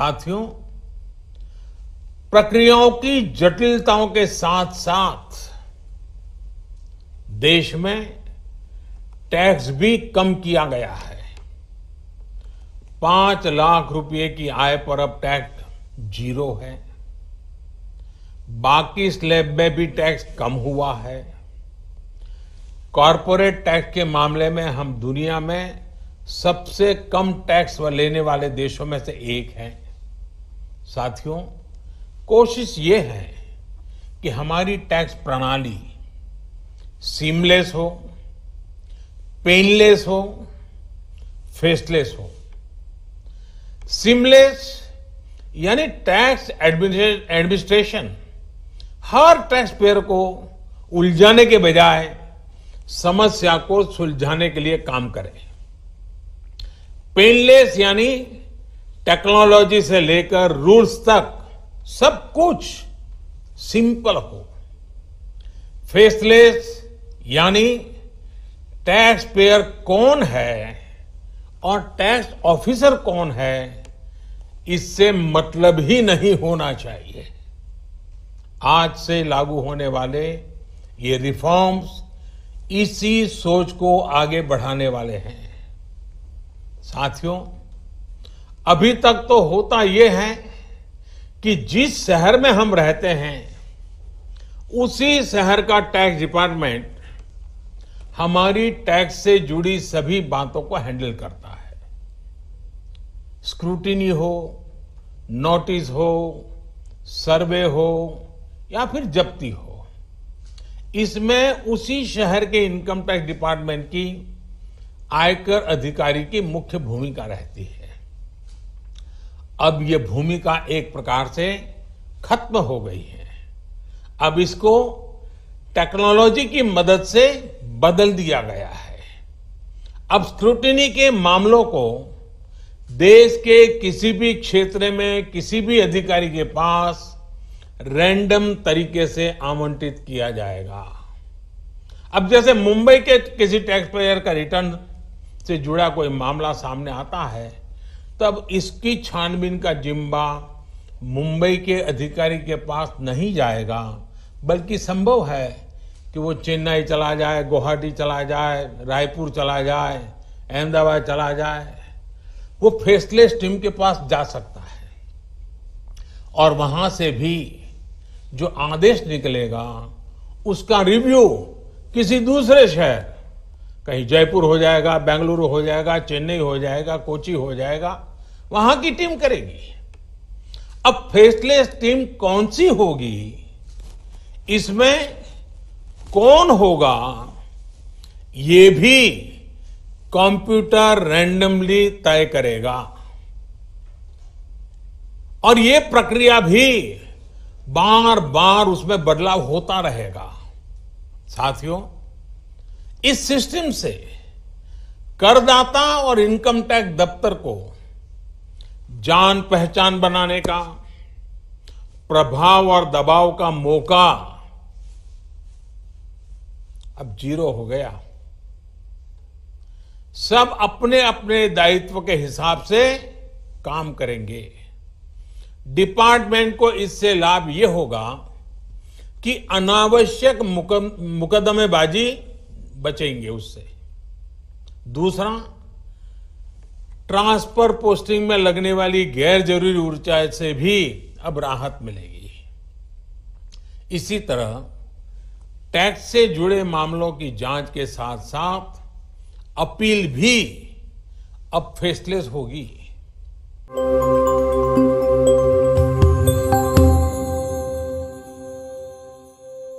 साथियों प्रक्रियाओं की जटिलताओं के साथ साथ देश में टैक्स भी कम किया गया है पांच लाख रुपए की आय पर अब टैक्स जीरो है बाकी स्लैब में भी टैक्स कम हुआ है कॉरपोरेट टैक्स के मामले में हम दुनिया में सबसे कम टैक्स लेने वाले देशों में से एक हैं साथियों कोशिश ये है कि हमारी टैक्स प्रणाली सीमलेस हो पेनलेस हो फेसलेस हो सिमलेस यानी टैक्स एडमिनिस्ट्रेशन हर टैक्स पेयर को उलझाने के बजाय समस्या को सुलझाने के लिए काम करे पेनलेस यानी टेक्नोलॉजी से लेकर रूल्स तक सब कुछ सिंपल हो फेसलेस यानी टैक्स पेयर कौन है और टैक्स ऑफिसर कौन है इससे मतलब ही नहीं होना चाहिए आज से लागू होने वाले ये रिफॉर्म्स इसी सोच को आगे बढ़ाने वाले हैं साथियों अभी तक तो होता यह है कि जिस शहर में हम रहते हैं उसी शहर का टैक्स डिपार्टमेंट हमारी टैक्स से जुड़ी सभी बातों को हैंडल करता है स्क्रूटिनी हो नोटिस हो सर्वे हो या फिर जब्ती हो इसमें उसी शहर के इनकम टैक्स डिपार्टमेंट की आयकर अधिकारी की मुख्य भूमिका रहती है अब ये भूमिका एक प्रकार से खत्म हो गई है अब इसको टेक्नोलॉजी की मदद से बदल दिया गया है अब स्क्रूटनी के मामलों को देश के किसी भी क्षेत्र में किसी भी अधिकारी के पास रैंडम तरीके से आवंटित किया जाएगा अब जैसे मुंबई के किसी टैक्स पेयर का रिटर्न से जुड़ा कोई मामला सामने आता है तब इसकी छानबीन का जिम्बा मुंबई के अधिकारी के पास नहीं जाएगा बल्कि संभव है कि वो चेन्नई चला जाए गुवाहाटी चला जाए रायपुर चला जाए अहमदाबाद चला जाए वो फेसलेस टीम के पास जा सकता है और वहां से भी जो आदेश निकलेगा उसका रिव्यू किसी दूसरे शहर कहीं जयपुर हो जाएगा बेंगलुरु हो जाएगा चेन्नई हो जाएगा कोची हो जाएगा वहां की टीम करेगी अब फेसलेस टीम कौन सी होगी इसमें कौन होगा ये भी कंप्यूटर रैंडमली तय करेगा और ये प्रक्रिया भी बार बार उसमें बदलाव होता रहेगा साथियों इस सिस्टम से करदाता और इनकम टैक्स दफ्तर को जान पहचान बनाने का प्रभाव और दबाव का मौका अब जीरो हो गया सब अपने अपने दायित्व के हिसाब से काम करेंगे डिपार्टमेंट को इससे लाभ यह होगा कि अनावश्यक मुकदमेबाजी बचेंगे उससे दूसरा ट्रांसफर पोस्टिंग में लगने वाली गैर जरूरी ऊर्जा से भी अब राहत मिलेगी इसी तरह टैक्स से जुड़े मामलों की जांच के साथ साथ अपील भी अब फेसलेस होगी